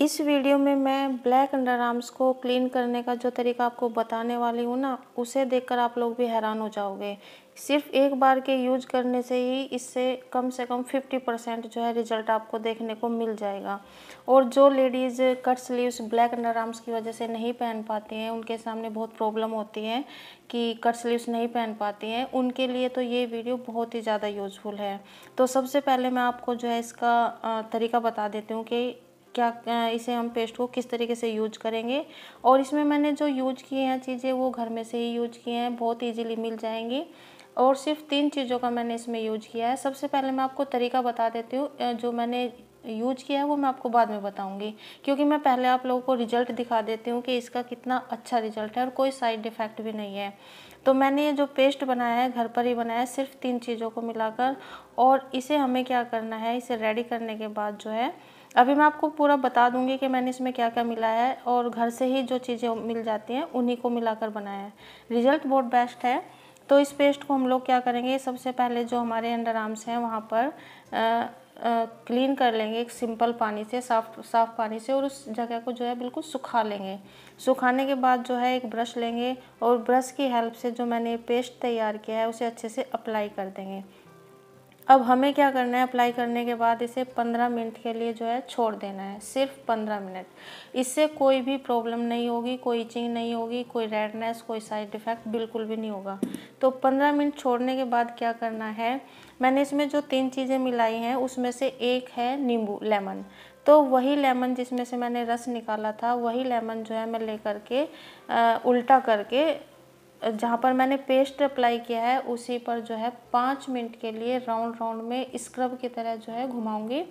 इस वीडियो में मैं ब्लैक अंडर आर्म्स को क्लीन करने का जो तरीका आपको बताने वाली हूँ ना उसे देखकर आप लोग भी हैरान हो जाओगे सिर्फ एक बार के यूज करने से ही इससे कम से कम 50 परसेंट जो है रिजल्ट आपको देखने को मिल जाएगा और जो ladies cut sleeves black underarms की वजह से नहीं पहन पाती हैं उनके सामने बहुत प्रॉब्लम होती है कि कट स्लीव्स नहीं पहन पाती हैं उनके लिए तो ये वीडियो बहुत ही ज़्यादा यूज़फुल है तो सबसे पहले मैं आपको जो है इसका तरीका बता देती हूँ कि क्या इसे हम पेस्ट को किस तरीके से यूज करेंगे और इसमें मैंने जो यूज किए हैं चीज़ें वो घर में से ही यूज किए हैं बहुत ईजिली मिल जाएंगी और सिर्फ तीन चीज़ों का मैंने इसमें यूज किया है सबसे पहले मैं आपको तरीका बता देती हूँ जो मैंने यूज किया है वो मैं आपको बाद में बताऊंगी क्योंकि मैं पहले आप लोगों को रिजल्ट दिखा देती हूँ कि इसका कितना अच्छा रिजल्ट है और कोई साइड इफ़ेक्ट भी नहीं है तो मैंने ये जो पेस्ट बनाया है घर पर ही बनाया है सिर्फ तीन चीज़ों को मिलाकर और इसे हमें क्या करना है इसे रेडी करने के बाद जो है अभी मैं आपको पूरा बता दूंगी कि मैंने इसमें क्या क्या मिलाया है और घर से ही जो चीज़ें मिल जाती हैं उन्हीं को मिलाकर बनाया है रिजल्ट बहुत बेस्ट है तो इस पेस्ट को हम लोग क्या करेंगे सबसे पहले जो हमारे अंडर आर्म्स हैं वहाँ पर आ, आ, क्लीन कर लेंगे एक सिंपल पानी से साफ साफ पानी से और उस जगह को जो है बिल्कुल सुखा लेंगे सुखाने के बाद जो है एक ब्रश लेंगे और ब्रश की हेल्प से जो मैंने पेस्ट तैयार किया है उसे अच्छे से अप्लाई कर देंगे अब हमें क्या करना है अप्लाई करने के बाद इसे 15 मिनट के लिए जो है छोड़ देना है सिर्फ 15 मिनट इससे कोई भी प्रॉब्लम नहीं होगी कोई इचिंग नहीं होगी कोई रेडनेस कोई साइड इफ़ेक्ट बिल्कुल भी नहीं होगा तो 15 मिनट छोड़ने के बाद क्या करना है मैंने इसमें जो तीन चीज़ें मिलाई हैं उसमें से एक है नींबू लेमन तो वही लेमन जिसमें से मैंने रस निकाला था वही लेमन जो है मैं ले करके उल्टा करके जहाँ पर मैंने पेस्ट अप्लाई किया है उसी पर जो है पाँच मिनट के लिए राउंड राउंड में स्क्रब की तरह जो है घुमाऊँगी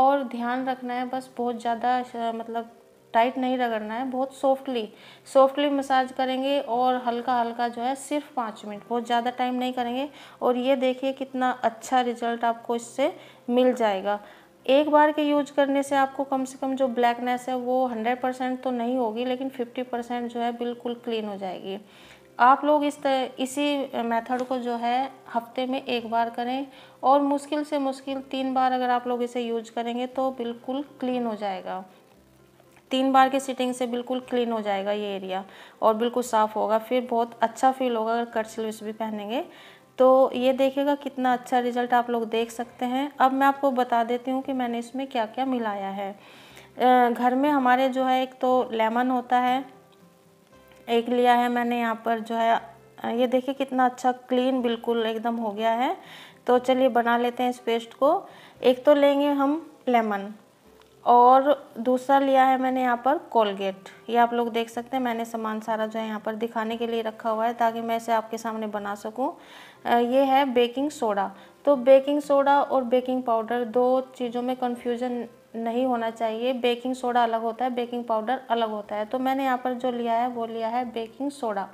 और ध्यान रखना है बस बहुत ज़्यादा मतलब टाइट नहीं रगड़ना है बहुत सॉफ्टली सॉफ्टली मसाज करेंगे और हल्का हल्का जो है सिर्फ पाँच मिनट बहुत ज़्यादा टाइम नहीं करेंगे और ये देखिए कितना अच्छा रिजल्ट आपको इससे मिल जाएगा एक बार के यूज करने से आपको कम से कम जो ब्लैकनेस है वो हंड्रेड परसेंट तो नहीं होगी लेकिन फिफ्टी परसेंट जो है बिल्कुल क्लीन हो जाएगी आप लोग इस इसी मेथड को जो है हफ्ते में एक बार करें और मुश्किल से मुश्किल तीन बार अगर आप लोग इसे यूज करेंगे तो बिल्कुल क्लीन हो जाएगा तीन बार की सिटिंग से बिल्कुल क्लीन हो जाएगा ये एरिया और बिल्कुल साफ़ होगा फिर बहुत अच्छा फील होगा अगर कट स्लीव्स भी पहनेंगे तो ये देखेगा कितना अच्छा रिजल्ट आप लोग देख सकते हैं अब मैं आपको बता देती हूँ कि मैंने इसमें क्या क्या मिलाया है घर में हमारे जो है एक तो लेमन होता है एक लिया है मैंने यहाँ पर जो है ये देखिए कितना अच्छा क्लीन बिल्कुल एकदम हो गया है तो चलिए बना लेते हैं इस पेस्ट को एक तो लेंगे हम लेमन और दूसरा लिया है मैंने यहाँ पर कोलगेट ये आप लोग देख सकते हैं मैंने सामान सारा जो है यहाँ पर दिखाने के लिए रखा हुआ है ताकि मैं इसे आपके सामने बना सकूँ ये है बेकिंग सोडा तो बेकिंग सोडा और बेकिंग पाउडर दो चीज़ों में कन्फ्यूजन नहीं होना चाहिए बेकिंग सोडा अलग होता है बेकिंग पाउडर अलग होता है तो मैंने यहाँ पर जो लिया है वो लिया है बेकिंग सोडा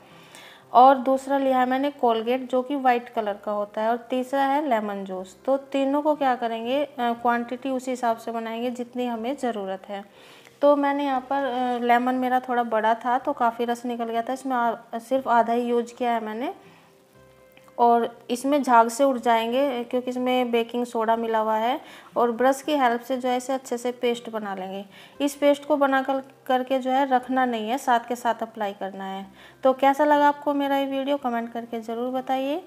और दूसरा लिया है मैंने कोलगेट जो कि वाइट कलर का होता है और तीसरा है लेमन जूस तो तीनों को क्या करेंगे क्वांटिटी उसी हिसाब से बनाएंगे जितनी हमें ज़रूरत है तो मैंने यहाँ पर लेमन मेरा थोड़ा बड़ा था तो काफ़ी रस निकल गया था इसमें सिर्फ आधा ही यूज किया है मैंने और इसमें झाग से उठ जाएंगे क्योंकि इसमें बेकिंग सोडा मिला हुआ है और ब्रश की हेल्प से जो है इसे अच्छे से पेस्ट बना लेंगे इस पेस्ट को बना कर करके जो है रखना नहीं है साथ के साथ अप्लाई करना है तो कैसा लगा आपको मेरा ये वीडियो कमेंट करके ज़रूर बताइए